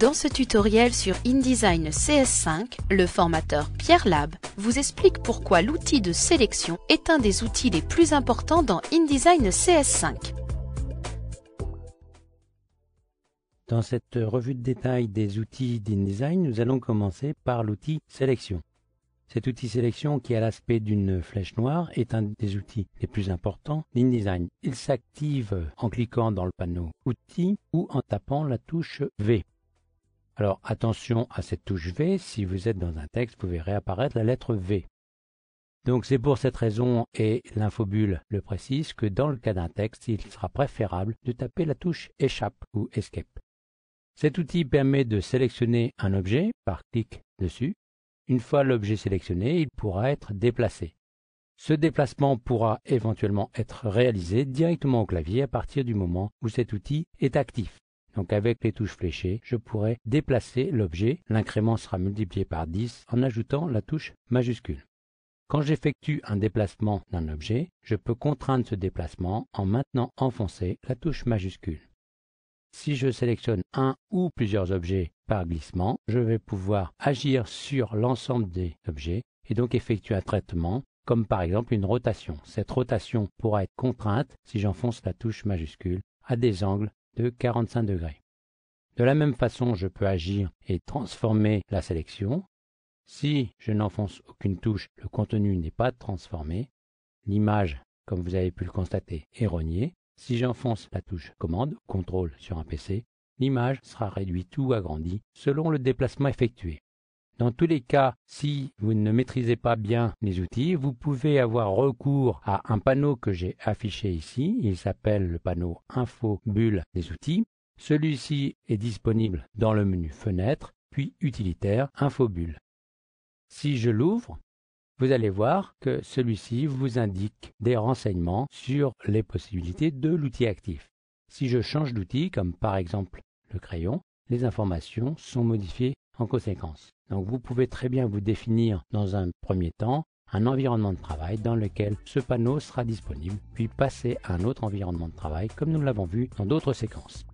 Dans ce tutoriel sur InDesign CS5, le formateur Pierre Lab vous explique pourquoi l'outil de sélection est un des outils les plus importants dans InDesign CS5. Dans cette revue de détail des outils d'InDesign, nous allons commencer par l'outil sélection. Cet outil sélection, qui a l'aspect d'une flèche noire, est un des outils les plus importants d'InDesign. Il s'active en cliquant dans le panneau Outils ou en tapant la touche V. Alors attention à cette touche V, si vous êtes dans un texte, vous verrez apparaître la lettre V. Donc c'est pour cette raison, et l'infobule le précise, que dans le cas d'un texte, il sera préférable de taper la touche Échappe ou Escape. Cet outil permet de sélectionner un objet par clic dessus. Une fois l'objet sélectionné, il pourra être déplacé. Ce déplacement pourra éventuellement être réalisé directement au clavier à partir du moment où cet outil est actif. Donc avec les touches fléchées, je pourrais déplacer l'objet. L'incrément sera multiplié par 10 en ajoutant la touche majuscule. Quand j'effectue un déplacement d'un objet, je peux contraindre ce déplacement en maintenant enfoncé la touche majuscule. Si je sélectionne un ou plusieurs objets par glissement, je vais pouvoir agir sur l'ensemble des objets et donc effectuer un traitement, comme par exemple une rotation. Cette rotation pourra être contrainte si j'enfonce la touche majuscule à des angles de 45 degrés. De la même façon, je peux agir et transformer la sélection. Si je n'enfonce aucune touche, le contenu n'est pas transformé. L'image, comme vous avez pu le constater, est rognée. Si j'enfonce la touche Commande, Contrôle sur un PC, l'image sera réduite ou agrandie selon le déplacement effectué. Dans tous les cas, si vous ne maîtrisez pas bien les outils, vous pouvez avoir recours à un panneau que j'ai affiché ici. Il s'appelle le panneau Info des outils. Celui-ci est disponible dans le menu Fenêtre, puis Utilitaire Info Si je l'ouvre, vous allez voir que celui-ci vous indique des renseignements sur les possibilités de l'outil actif. Si je change d'outil, comme par exemple le crayon, les informations sont modifiées en conséquence. Donc vous pouvez très bien vous définir dans un premier temps un environnement de travail dans lequel ce panneau sera disponible, puis passer à un autre environnement de travail comme nous l'avons vu dans d'autres séquences.